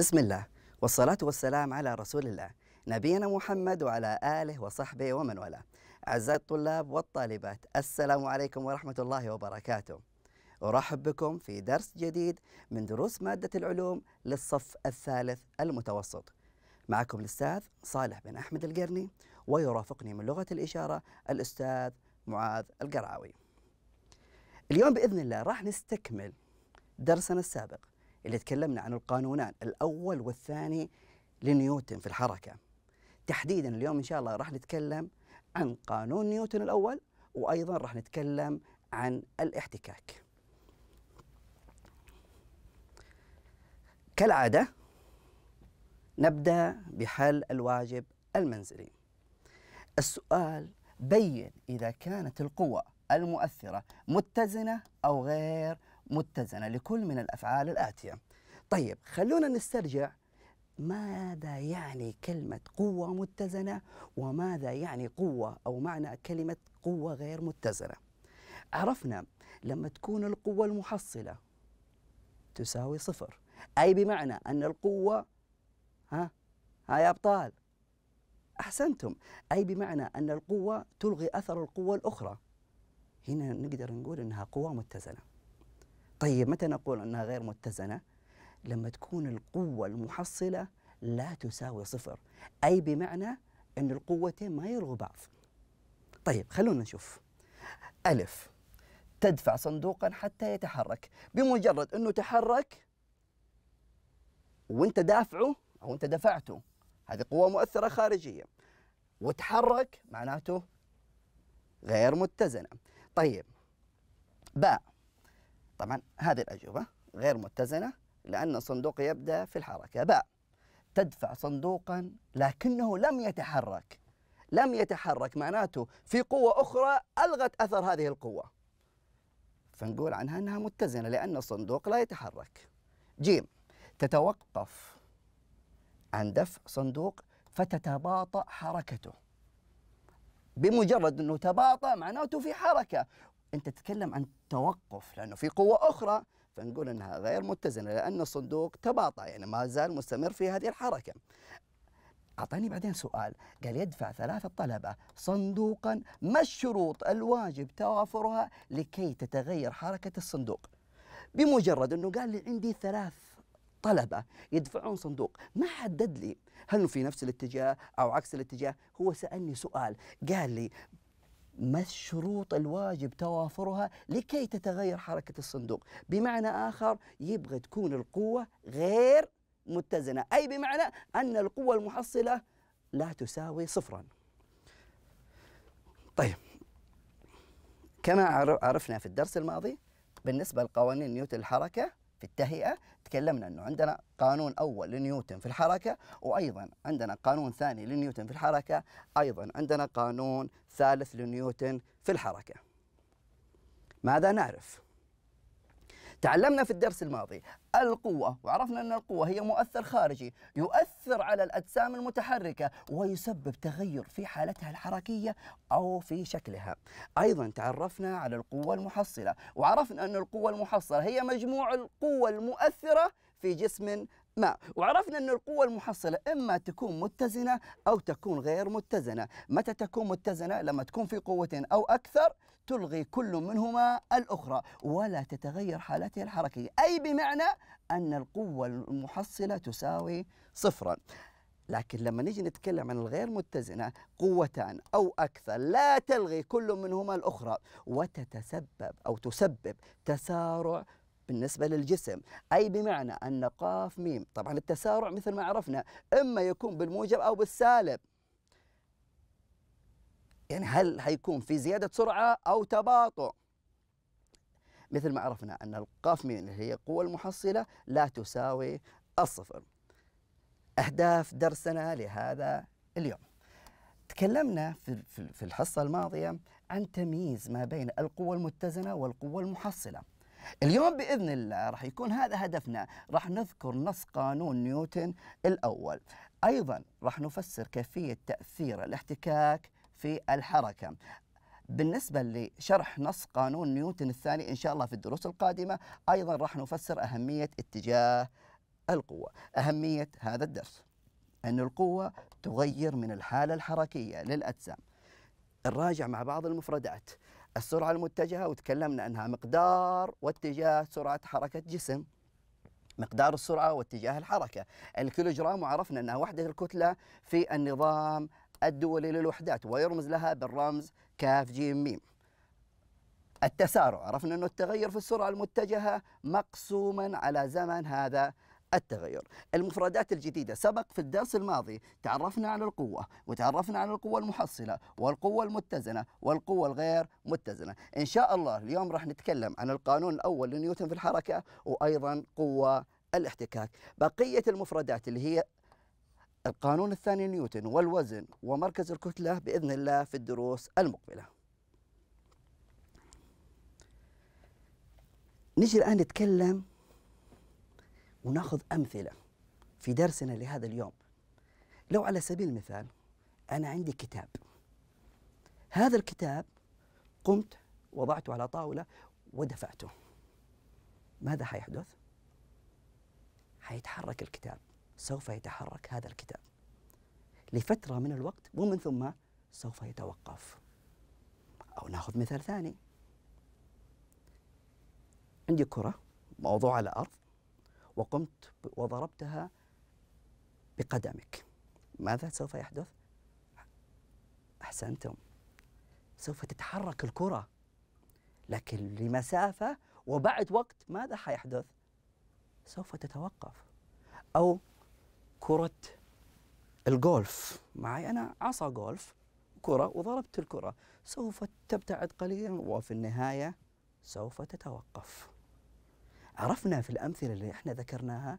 بسم الله والصلاة والسلام على رسول الله نبينا محمد وعلى آله وصحبه ومن والاه أعزائي الطلاب والطالبات السلام عليكم ورحمة الله وبركاته أرحب بكم في درس جديد من دروس مادة العلوم للصف الثالث المتوسط معكم الأستاذ صالح بن أحمد القرني ويرافقني من لغة الإشارة الأستاذ معاذ القرعاوي اليوم بإذن الله راح نستكمل درسنا السابق اللي تكلمنا عن القانونان الأول والثاني لنيوتن في الحركة تحديدا اليوم إن شاء الله راح نتكلم عن قانون نيوتن الأول وأيضا راح نتكلم عن الاحتكاك كالعادة نبدأ بحل الواجب المنزلي السؤال بين إذا كانت القوة المؤثرة متزنة أو غير متزنة لكل من الأفعال الآتية طيب خلونا نسترجع ماذا يعني كلمة قوة متزنة وماذا يعني قوة أو معنى كلمة قوة غير متزنة عرفنا لما تكون القوة المحصلة تساوي صفر أي بمعنى أن القوة ها ها يا أبطال أحسنتم أي بمعنى أن القوة تلغي أثر القوة الأخرى هنا نقدر نقول أنها قوة متزنة طيب متى نقول أنها غير متزنة؟ لما تكون القوة المحصلة لا تساوي صفر أي بمعنى أن القوتين ما يلغوا بعض طيب خلونا نشوف ألف تدفع صندوقا حتى يتحرك بمجرد أنه تحرك وانت دافعه أو انت دفعته هذه قوة مؤثرة خارجية وتحرك معناته غير متزنة طيب باء طبعا هذه الأجوبة غير متزنة لأن الصندوق يبدأ في الحركة باء تدفع صندوقا لكنه لم يتحرك لم يتحرك معناته في قوة أخرى ألغت أثر هذه القوة فنقول عنها أنها متزنة لأن الصندوق لا يتحرك جيم تتوقف عن دفع صندوق فتتباطأ حركته بمجرد أنه تباطأ معناته في حركة انت تتكلم عن توقف لانه في قوه اخرى فنقول انها غير متزنه لان الصندوق تباطا يعني ما زال مستمر في هذه الحركه. اعطاني بعدين سؤال قال يدفع ثلاثه طلبه صندوقا ما الشروط الواجب توافرها لكي تتغير حركه الصندوق؟ بمجرد انه قال لي عندي ثلاث طلبه يدفعون صندوق ما حدد لي هل في نفس الاتجاه او عكس الاتجاه هو سالني سؤال قال لي ما الشروط الواجب توافرها لكي تتغير حركة الصندوق بمعنى آخر يبغى تكون القوة غير متزنة أي بمعنى أن القوة المحصلة لا تساوي صفرا طيب كما عرفنا في الدرس الماضي بالنسبة لقوانين نيوتن الحركة في التهيئة تكلمنا انه عندنا قانون اول لنيوتن في الحركه وايضا عندنا قانون ثاني لنيوتن في الحركه ايضا عندنا قانون ثالث لنيوتن في الحركه ماذا نعرف تعلمنا في الدرس الماضي القوة وعرفنا أن القوة هي مؤثر خارجي يؤثر على الأجسام المتحركة ويسبب تغير في حالتها الحركية أو في شكلها أيضا تعرفنا على القوة المحصلة وعرفنا أن القوة المحصلة هي مجموع القوة المؤثرة في جسم ما وعرفنا أن القوة المحصلة إما تكون متزنة أو تكون غير متزنة متى تكون متزنة؟ لما تكون في قوتين أو أكثر تلغي كل منهما الأخرى ولا تتغير حالتها الحركية أي بمعنى أن القوة المحصلة تساوي صفرا لكن لما نجي نتكلم عن الغير متزنة قوتان أو أكثر لا تلغي كل منهما الأخرى وتتسبب أو تسبب تسارع بالنسبة للجسم أي بمعنى أن قاف ميم طبعا التسارع مثل ما عرفنا إما يكون بالموجب أو بالسالب يعني هل حيكون في زيادة سرعة أو تباطؤ مثل ما عرفنا أن القاف ميم اللي هي القوة المحصلة لا تساوي الصفر أهداف درسنا لهذا اليوم تكلمنا في في الحصة الماضية عن تمييز ما بين القوة المتزنة والقوة المحصلة اليوم باذن الله راح يكون هذا هدفنا، راح نذكر نص قانون نيوتن الاول، ايضا راح نفسر كيفيه تاثير الاحتكاك في الحركه. بالنسبة لشرح نص قانون نيوتن الثاني إن شاء الله في الدروس القادمة أيضا راح نفسر أهمية اتجاه القوة أهمية هذا الدرس أن القوة تغير من الحالة الحركية للأجسام نراجع مع بعض المفردات السرعة المتجهة وتكلمنا أنها مقدار واتجاه سرعة حركة جسم مقدار السرعة واتجاه الحركة الكيلوجرام وعرفنا أنها وحدة الكتلة في النظام الدولي للوحدات ويرمز لها بالرمز كاف جيم ميم التسارع عرفنا أنه التغير في السرعة المتجهة مقسوما على زمن هذا التغير المفردات الجديدة سبق في الدرس الماضي تعرفنا على القوة وتعرفنا على القوة المحصلة والقوة المتزنة والقوة الغير متزنة إن شاء الله اليوم راح نتكلم عن القانون الأول لنيوتن في الحركة وأيضا قوة الاحتكاك بقية المفردات اللي هي القانون الثاني نيوتن والوزن ومركز الكتلة بإذن الله في الدروس المقبلة نجي الآن نتكلم وناخذ أمثلة في درسنا لهذا اليوم لو على سبيل المثال أنا عندي كتاب هذا الكتاب قمت وضعته على طاولة ودفعته ماذا حيحدث؟ حيتحرك الكتاب سوف يتحرك هذا الكتاب لفترة من الوقت ومن ثم سوف يتوقف أو ناخذ مثال ثاني عندي كرة موضوعة على الأرض وقمت وضربتها بقدمك ماذا سوف يحدث؟ أحسنتم سوف تتحرك الكرة لكن لمسافة وبعد وقت ماذا حيحدث؟ سوف تتوقف أو كرة الجولف معي أنا عصا جولف كرة وضربت الكرة سوف تبتعد قليلا وفي النهاية سوف تتوقف عرفنا في الأمثلة اللي احنا ذكرناها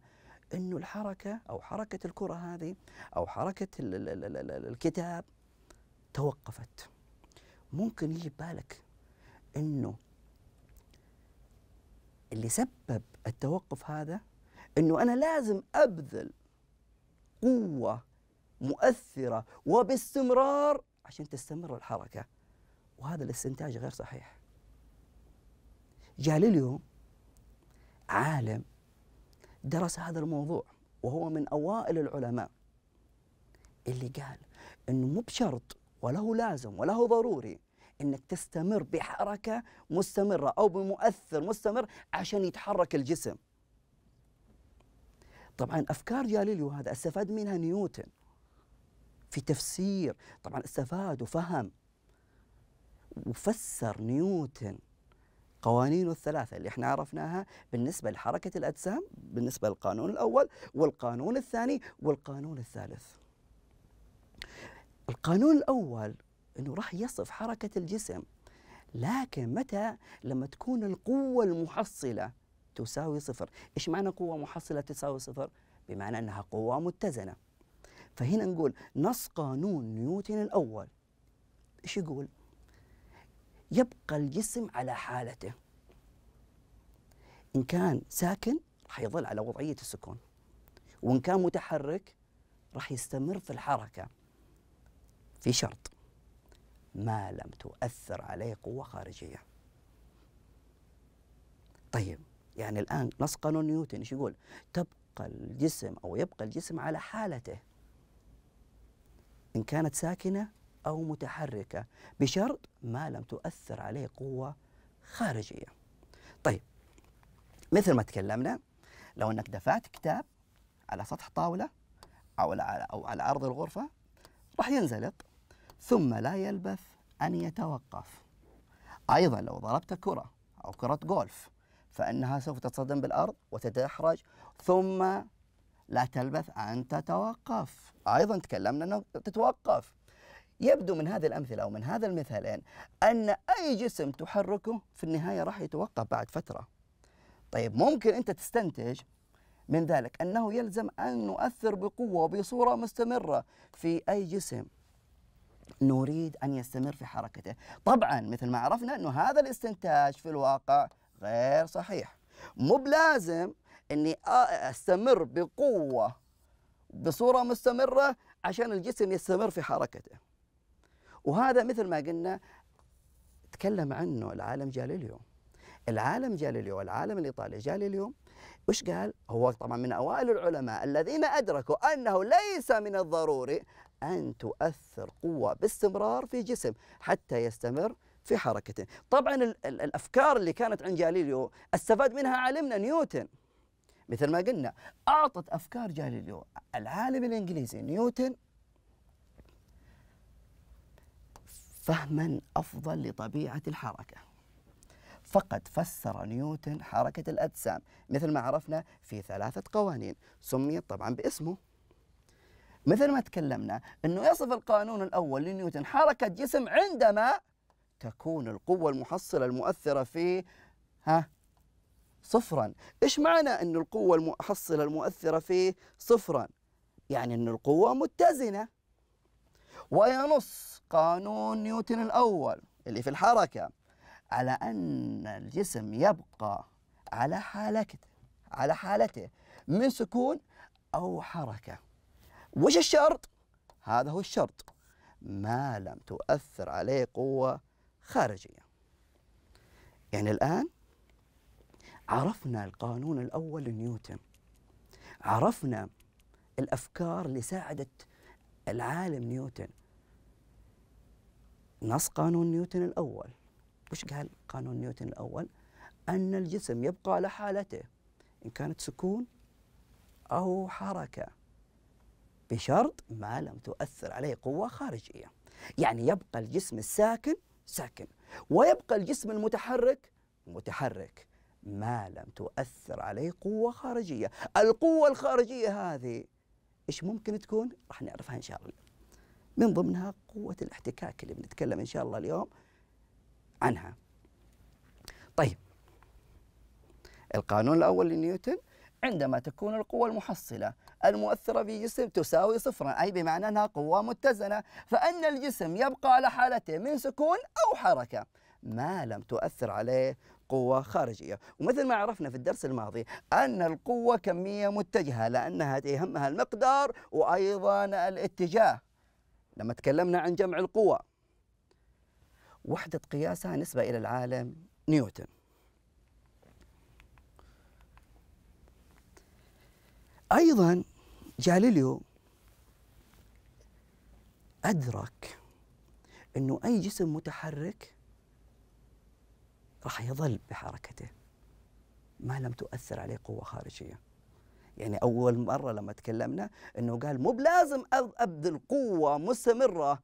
أنه الحركة أو حركة الكرة هذه أو حركة الكتاب توقفت ممكن يجي بالك أنه اللي سبب التوقف هذا أنه أنا لازم أبذل قوة مؤثرة وباستمرار عشان تستمر الحركة وهذا الاستنتاج غير صحيح جاليليو عالم درس هذا الموضوع وهو من أوائل العلماء اللي قال أنه مو بشرط وله لازم وله ضروري أنك تستمر بحركة مستمرة أو بمؤثر مستمر عشان يتحرك الجسم طبعا أفكار جاليليو هذا استفاد منها نيوتن في تفسير طبعا استفاد وفهم وفسر نيوتن قوانينه الثلاثة اللي احنا عرفناها بالنسبة لحركة الأجسام بالنسبة للقانون الأول والقانون الثاني والقانون الثالث القانون الأول أنه راح يصف حركة الجسم لكن متى لما تكون القوة المحصلة تساوي صفر إيش معنى قوة محصلة تساوي صفر؟ بمعنى أنها قوة متزنة فهنا نقول نص قانون نيوتن الأول إيش يقول؟ يبقى الجسم على حالته إن كان ساكن راح يظل على وضعية السكون وإن كان متحرك راح يستمر في الحركة في شرط ما لم تؤثر عليه قوة خارجية طيب يعني الآن نص قانون نيوتن ايش يقول تبقى الجسم أو يبقى الجسم على حالته إن كانت ساكنة أو متحركة بشرط ما لم تؤثر عليه قوة خارجية طيب مثل ما تكلمنا لو أنك دفعت كتاب على سطح طاولة أو على, أو على عرض الغرفة راح ينزلق ثم لا يلبث أن يتوقف أيضا لو ضربت كرة أو كرة جولف فإنها سوف تتصدم بالأرض وتتدحرج ثم لا تلبث أن تتوقف أيضا تكلمنا أنه تتوقف يبدو من هذه الأمثلة أو من هذا المثالين أن أي جسم تحركه في النهاية راح يتوقف بعد فترة طيب ممكن أنت تستنتج من ذلك أنه يلزم أن نؤثر بقوة وبصورة مستمرة في أي جسم نريد أن يستمر في حركته طبعا مثل ما عرفنا أنه هذا الاستنتاج في الواقع غير صحيح مو بلازم أني أستمر بقوة بصورة مستمرة عشان الجسم يستمر في حركته وهذا مثل ما قلنا تكلم عنه العالم جاليليو العالم جاليليو العالم الإيطالي جاليليو وش قال؟ هو طبعا من أوائل العلماء الذين أدركوا أنه ليس من الضروري أن تؤثر قوة باستمرار في جسم حتى يستمر في حركته طبعا الأفكار اللي كانت عند جاليليو استفاد منها عالمنا نيوتن مثل ما قلنا أعطت أفكار جاليليو العالم الإنجليزي نيوتن فهما أفضل لطبيعة الحركة فقد فسر نيوتن حركة الأجسام مثل ما عرفنا في ثلاثة قوانين سميت طبعا باسمه مثل ما تكلمنا أنه يصف القانون الأول لنيوتن حركة جسم عندما تكون القوة المحصلة المؤثرة فيه ها صفرا إيش معنى أن القوة المحصلة المؤثرة فيه صفرا يعني أن القوة متزنة وينص قانون نيوتن الأول اللي في الحركة على أن الجسم يبقى على حالته على حالته من سكون أو حركة وش الشرط؟ هذا هو الشرط ما لم تؤثر عليه قوة خارجية يعني الآن عرفنا القانون الأول لنيوتن عرفنا الأفكار اللي ساعدت العالم نيوتن نص قانون نيوتن الأول وش قال قانون نيوتن الأول أن الجسم يبقى على حالته إن كانت سكون أو حركة بشرط ما لم تؤثر عليه قوة خارجية يعني يبقى الجسم الساكن ساكن ويبقى الجسم المتحرك متحرك ما لم تؤثر عليه قوة خارجية القوة الخارجية هذه إيش ممكن تكون؟ راح نعرفها إن شاء الله من ضمنها قوة الاحتكاك اللي بنتكلم إن شاء الله اليوم عنها طيب القانون الأول لنيوتن عندما تكون القوة المحصلة المؤثرة في جسم تساوي صفرا أي بمعنى أنها قوة متزنة فأن الجسم يبقى على حالته من سكون أو حركة ما لم تؤثر عليه قوة خارجية ومثل ما عرفنا في الدرس الماضي أن القوة كمية متجهة لأنها يهمها المقدار وأيضا الاتجاه لما تكلمنا عن جمع القوى وحدة قياسها نسبة إلى العالم نيوتن أيضا جاليليو أدرك أنه أي جسم متحرك راح يظل بحركته ما لم تؤثر عليه قوة خارجية يعني اول مره لما تكلمنا انه قال مو بلازم ابذل قوه مستمره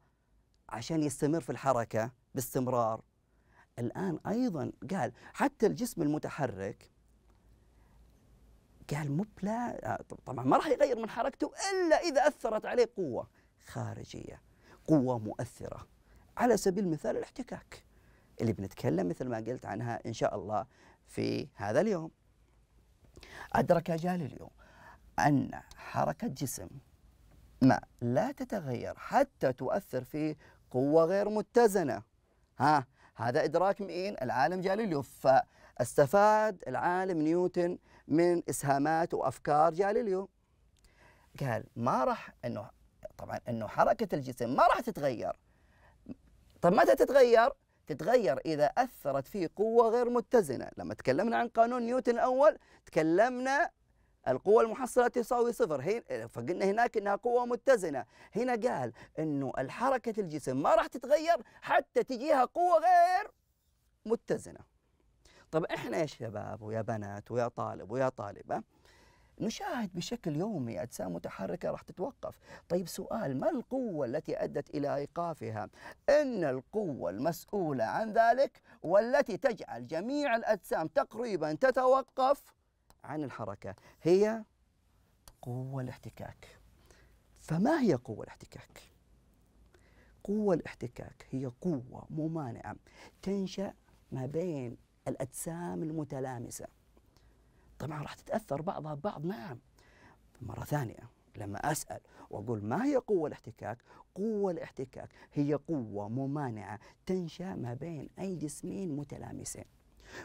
عشان يستمر في الحركه باستمرار الان ايضا قال حتى الجسم المتحرك قال مو بلا طبعا ما راح يغير من حركته الا اذا اثرت عليه قوه خارجيه قوه مؤثره على سبيل المثال الاحتكاك اللي بنتكلم مثل ما قلت عنها ان شاء الله في هذا اليوم. ادرك جاليليو أن حركة جسم ما لا تتغير حتى تؤثر في قوة غير متزنة ها هذا إدراك مين؟ العالم جاليليو فاستفاد العالم نيوتن من إسهامات وأفكار جاليليو قال ما راح أنه طبعا أنه حركة الجسم ما راح تتغير طب متى تتغير؟ تتغير إذا أثرت في قوة غير متزنة لما تكلمنا عن قانون نيوتن الأول تكلمنا القوة المحصلة تساوي صفر هي فقلنا هناك أنها قوة متزنة هنا قال أنه الحركة الجسم ما راح تتغير حتى تجيها قوة غير متزنة طب إحنا يا شباب ويا بنات ويا طالب ويا طالبة نشاهد بشكل يومي أجسام متحركة راح تتوقف طيب سؤال ما القوة التي أدت إلى إيقافها إن القوة المسؤولة عن ذلك والتي تجعل جميع الأجسام تقريبا تتوقف عن الحركة هي قوة الاحتكاك فما هي قوة الاحتكاك؟ قوة الاحتكاك هي قوة ممانعة تنشأ ما بين الأجسام المتلامسة طبعا راح تتأثر بعضها ببعض نعم مرة ثانية لما أسأل وأقول ما هي قوة الاحتكاك؟ قوة الاحتكاك هي قوة ممانعة تنشأ ما بين أي جسمين متلامسين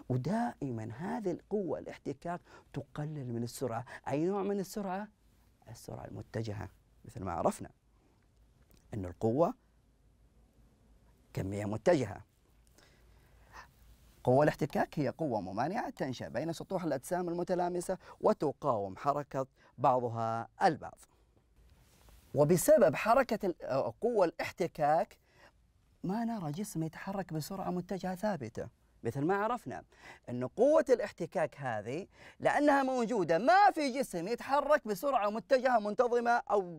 ودائما هذه القوة الاحتكاك تقلل من السرعة أي نوع من السرعة؟ السرعة المتجهة مثل ما عرفنا أن القوة كمية متجهة قوة الاحتكاك هي قوة ممانعة تنشأ بين سطوح الأجسام المتلامسة وتقاوم حركة بعضها البعض وبسبب حركة قوة الاحتكاك ما نرى جسم يتحرك بسرعة متجهة ثابتة مثل ما عرفنا أن قوة الاحتكاك هذه لأنها موجودة ما في جسم يتحرك بسرعة متجهة منتظمة أو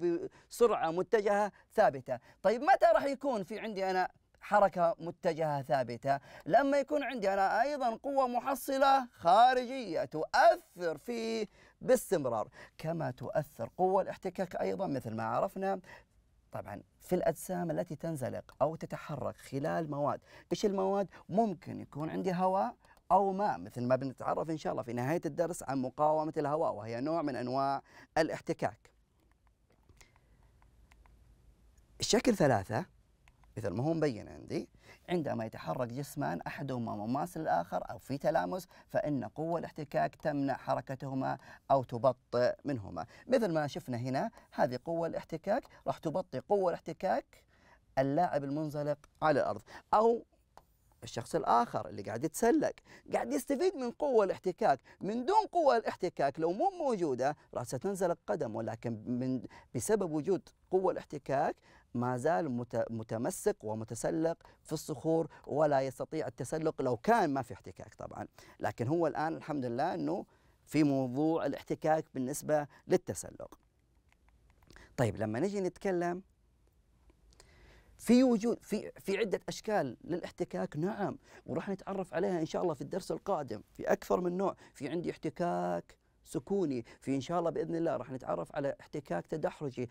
بسرعة متجهة ثابتة طيب متى راح يكون في عندي أنا حركة متجهة ثابتة لما يكون عندي أنا أيضا قوة محصلة خارجية تؤثر فيه باستمرار كما تؤثر قوة الاحتكاك أيضا مثل ما عرفنا طبعا في الأجسام التي تنزلق أو تتحرك خلال مواد إيش المواد؟ ممكن يكون عندي هواء أو ماء مثل ما بنتعرف إن شاء الله في نهاية الدرس عن مقاومة الهواء وهي نوع من أنواع الاحتكاك الشكل ثلاثة مثل ما هو مبين عندي عندما يتحرك جسمان أحدهما مماثل الآخر أو في تلامس فإن قوة الاحتكاك تمنع حركتهما أو تبطئ منهما مثل ما شفنا هنا هذه قوة الاحتكاك راح تبطئ قوة الاحتكاك اللاعب المنزلق على الأرض أو الشخص الآخر اللي قاعد يتسلق قاعد يستفيد من قوة الاحتكاك من دون قوة الاحتكاك لو مو موجودة راح ستنزلق القدم ولكن من بسبب وجود قوة الاحتكاك ما زال متمسك ومتسلق في الصخور ولا يستطيع التسلق لو كان ما في احتكاك طبعا لكن هو الآن الحمد لله أنه في موضوع الاحتكاك بالنسبة للتسلق طيب لما نجي نتكلم في وجود في في عده اشكال للاحتكاك نعم وراح نتعرف عليها ان شاء الله في الدرس القادم في اكثر من نوع في عندي احتكاك سكوني في ان شاء الله باذن الله راح نتعرف على احتكاك تدحرجي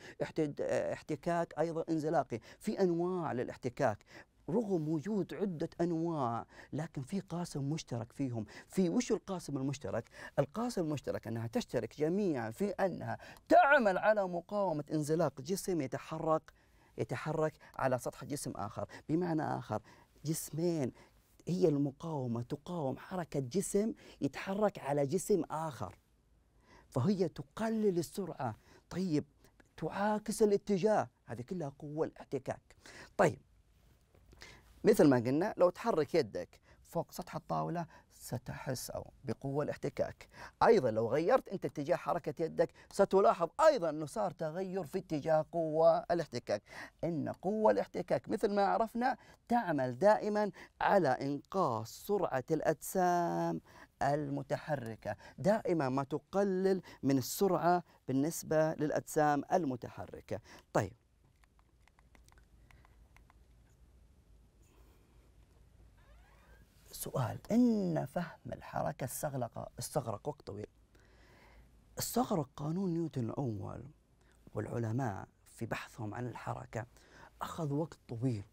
احتكاك ايضا انزلاقي في انواع للاحتكاك رغم وجود عدة أنواع لكن في قاسم مشترك فيهم في وش القاسم المشترك؟ القاسم المشترك أنها تشترك جميعا في أنها تعمل على مقاومة انزلاق جسم يتحرك يتحرك على سطح جسم آخر بمعنى آخر جسمين هي المقاومة تقاوم حركة جسم يتحرك على جسم آخر فهي تقلل السرعة طيب تعاكس الاتجاه هذه كلها قوة الاحتكاك طيب مثل ما قلنا لو تحرك يدك فوق سطح الطاولة ستحس أو بقوة الاحتكاك أيضا لو غيرت أنت اتجاه حركة يدك ستلاحظ أيضا أنه صار تغير في اتجاه قوة الاحتكاك إن قوة الاحتكاك مثل ما عرفنا تعمل دائما على إنقاص سرعة الأجسام المتحركة دائما ما تقلل من السرعة بالنسبة للأجسام المتحركة طيب السؤال ان فهم الحركه استغرق استغرق وقت طويل استغرق قانون نيوتن الاول والعلماء في بحثهم عن الحركه اخذ وقت طويل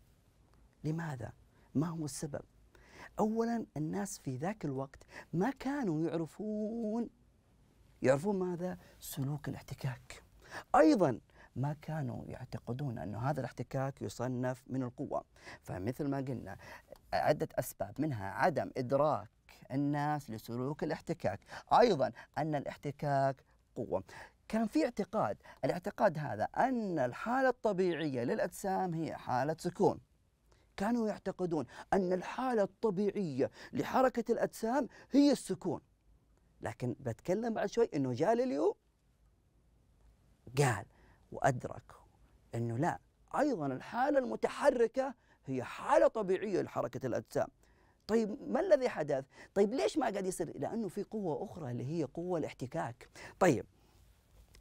لماذا ما هو السبب اولا الناس في ذاك الوقت ما كانوا يعرفون يعرفون ماذا سلوك الاحتكاك ايضا ما كانوا يعتقدون أن هذا الاحتكاك يصنف من القوة فمثل ما قلنا عدة أسباب منها عدم إدراك الناس لسلوك الاحتكاك أيضا أن الاحتكاك قوة كان في اعتقاد الاعتقاد هذا أن الحالة الطبيعية للأجسام هي حالة سكون كانوا يعتقدون أن الحالة الطبيعية لحركة الأجسام هي السكون لكن بتكلم بعد شوي أنه جاليليو قال وأدرك أنه لا أيضا الحالة المتحركة هي حالة طبيعية لحركة الأجسام طيب ما الذي حدث؟ طيب ليش ما قاعد يصير؟ لأنه في قوة أخرى اللي هي قوة الاحتكاك طيب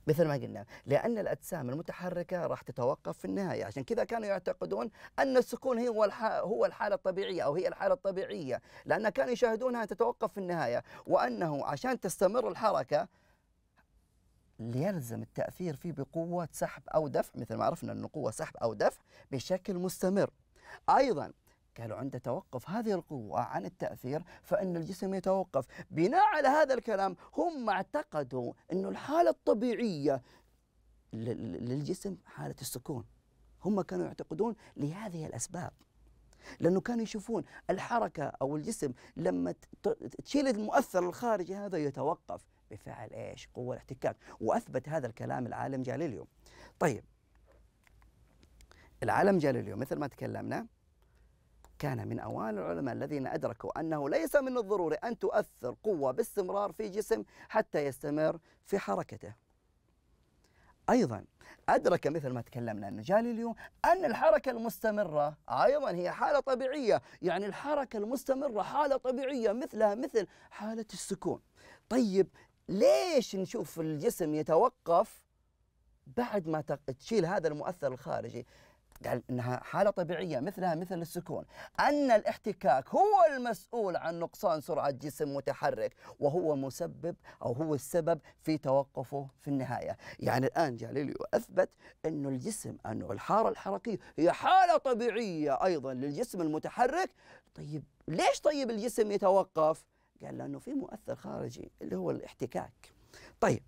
مثل ما قلنا لأن الأجسام المتحركة راح تتوقف في النهاية عشان كذا كانوا يعتقدون أن السكون هي هو, هو الحالة الطبيعية أو هي الحالة الطبيعية لأن كانوا يشاهدونها تتوقف في النهاية وأنه عشان تستمر الحركة ليلزم التأثير فيه بقوة سحب أو دفع مثل ما عرفنا أنه قوة سحب أو دفع بشكل مستمر أيضا قالوا عند توقف هذه القوة عن التأثير فإن الجسم يتوقف بناء على هذا الكلام هم اعتقدوا أن الحالة الطبيعية للجسم حالة السكون هم كانوا يعتقدون لهذه الأسباب لأنه كانوا يشوفون الحركة أو الجسم لما تشيل المؤثر الخارجي هذا يتوقف بفعل إيش قوة الاحتكاك وأثبت هذا الكلام العالم جاليليو طيب العالم جاليليو مثل ما تكلمنا كان من أوائل العلماء الذين أدركوا أنه ليس من الضروري أن تؤثر قوة باستمرار في جسم حتى يستمر في حركته أيضا أدرك مثل ما تكلمنا أن جاليليو أن الحركة المستمرة أيضا هي حالة طبيعية يعني الحركة المستمرة حالة طبيعية مثلها مثل حالة السكون طيب ليش نشوف الجسم يتوقف بعد ما تشيل هذا المؤثر الخارجي قال انها حاله طبيعيه مثلها مثل السكون ان الاحتكاك هو المسؤول عن نقصان سرعه جسم متحرك وهو مسبب او هو السبب في توقفه في النهايه يعني الان جاليليو اثبت انه الجسم انه الحاره الحركيه هي حاله طبيعيه ايضا للجسم المتحرك طيب ليش طيب الجسم يتوقف قال لانه في مؤثر خارجي اللي هو الاحتكاك طيب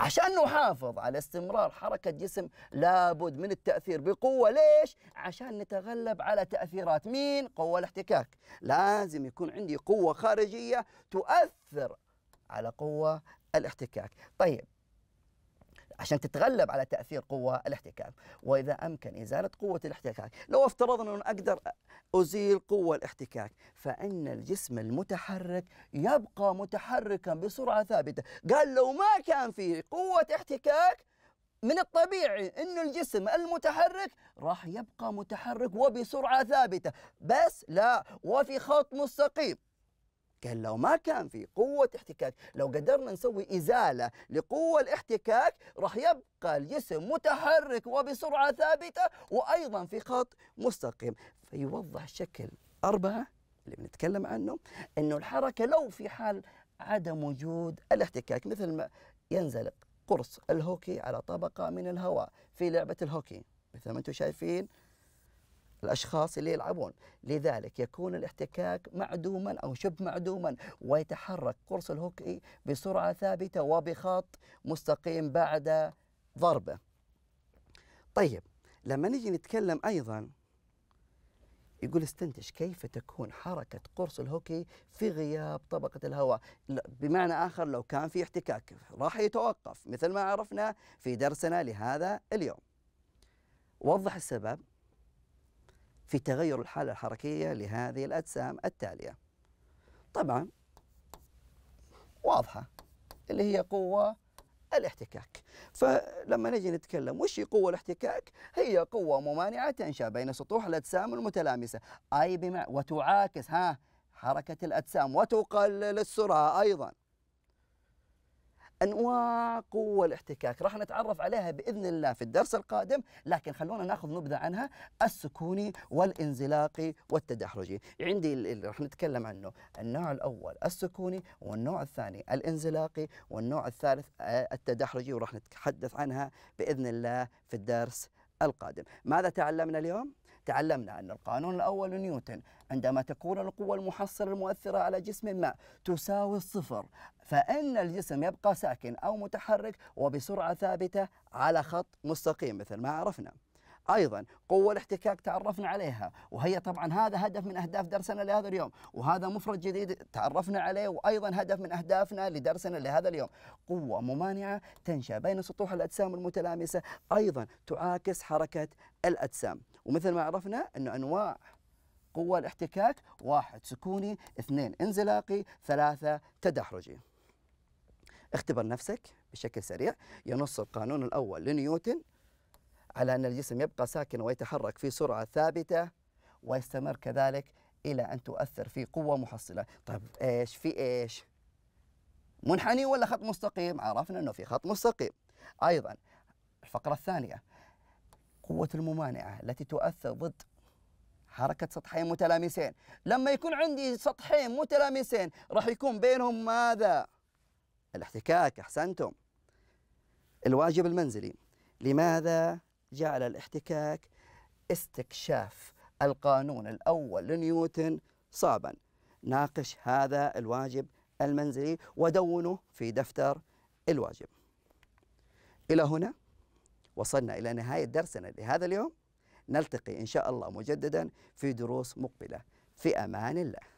عشان نحافظ على استمرار حركة جسم لابد من التأثير بقوة ليش؟ عشان نتغلب على تأثيرات مين؟ قوة الاحتكاك لازم يكون عندي قوة خارجية تؤثر على قوة الاحتكاك طيب عشان تتغلب على تاثير قوه الاحتكاك، واذا امكن ازاله قوه الاحتكاك، لو افترضنا ان اقدر ازيل قوه الاحتكاك، فان الجسم المتحرك يبقى متحركا بسرعه ثابته، قال لو ما كان فيه قوه احتكاك من الطبيعي انه الجسم المتحرك راح يبقى متحرك وبسرعه ثابته، بس لا وفي خط مستقيم. قال لو ما كان في قوة احتكاك لو قدرنا نسوي إزالة لقوة الاحتكاك راح يبقى الجسم متحرك وبسرعة ثابتة وأيضا في خط مستقيم فيوضح شكل أربعة اللي بنتكلم عنه أنه الحركة لو في حال عدم وجود الاحتكاك مثل ما ينزلق قرص الهوكي على طبقة من الهواء في لعبة الهوكي مثل ما أنتم شايفين الأشخاص اللي يلعبون لذلك يكون الاحتكاك معدوما أو شبه معدوما ويتحرك قرص الهوكي بسرعة ثابتة وبخط مستقيم بعد ضربة طيب لما نجي نتكلم أيضا يقول استنتج كيف تكون حركة قرص الهوكي في غياب طبقة الهواء بمعنى آخر لو كان في احتكاك راح يتوقف مثل ما عرفنا في درسنا لهذا اليوم وضح السبب في تغير الحالة الحركية لهذه الأجسام التالية طبعا واضحة اللي هي قوة الاحتكاك فلما نجي نتكلم وش قوة الاحتكاك هي قوة ممانعة تنشأ بين سطوح الأجسام المتلامسة أي بمع وتعاكس ها حركة الأجسام وتقلل السرعة أيضا انواع قوه الاحتكاك راح نتعرف عليها باذن الله في الدرس القادم لكن خلونا ناخذ نبذه عنها السكوني والانزلاقي والتدحرجي عندي اللي راح نتكلم عنه النوع الاول السكوني والنوع الثاني الانزلاقي والنوع الثالث التدحرجي وراح نتحدث عنها باذن الله في الدرس القادم ماذا تعلمنا اليوم تعلمنا أن القانون الأول نيوتن عندما تكون القوة المحصلة المؤثرة على جسم ما تساوي الصفر فإن الجسم يبقى ساكن أو متحرك وبسرعة ثابتة على خط مستقيم مثل ما عرفنا ايضا قوه الاحتكاك تعرفنا عليها وهي طبعا هذا هدف من اهداف درسنا لهذا اليوم وهذا مفرد جديد تعرفنا عليه وايضا هدف من اهدافنا لدرسنا لهذا اليوم قوه ممانعه تنشا بين سطوح الاجسام المتلامسه ايضا تعاكس حركه الاجسام ومثل ما عرفنا انه انواع قوة الاحتكاك واحد سكوني اثنين انزلاقي ثلاثة تدحرجي اختبر نفسك بشكل سريع ينص القانون الأول لنيوتن على أن الجسم يبقى ساكن ويتحرك في سرعة ثابتة ويستمر كذلك إلى أن تؤثر في قوة محصلة طيب إيش في إيش منحني ولا خط مستقيم عرفنا أنه في خط مستقيم أيضا الفقرة الثانية قوة الممانعة التي تؤثر ضد حركة سطحين متلامسين لما يكون عندي سطحين متلامسين راح يكون بينهم ماذا الاحتكاك أحسنتم الواجب المنزلي لماذا جعل الاحتكاك استكشاف القانون الأول لنيوتن صعبا ناقش هذا الواجب المنزلي ودونه في دفتر الواجب إلى هنا وصلنا إلى نهاية درسنا لهذا اليوم نلتقي إن شاء الله مجددا في دروس مقبلة في أمان الله